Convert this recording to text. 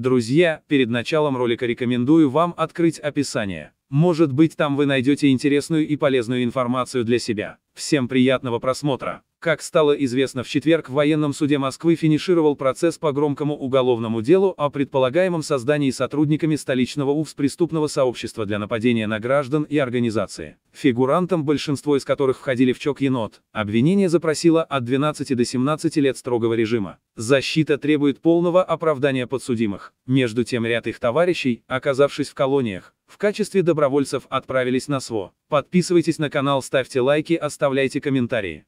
Друзья, перед началом ролика рекомендую вам открыть описание. Может быть там вы найдете интересную и полезную информацию для себя. Всем приятного просмотра. Как стало известно в четверг в военном суде Москвы финишировал процесс по громкому уголовному делу о предполагаемом создании сотрудниками столичного УФС преступного сообщества для нападения на граждан и организации. Фигурантам, большинство из которых входили в ЧОК «Енот», обвинение запросило от 12 до 17 лет строгого режима. Защита требует полного оправдания подсудимых. Между тем ряд их товарищей, оказавшись в колониях, в качестве добровольцев отправились на СВО. Подписывайтесь на канал, ставьте лайки, оставляйте комментарии.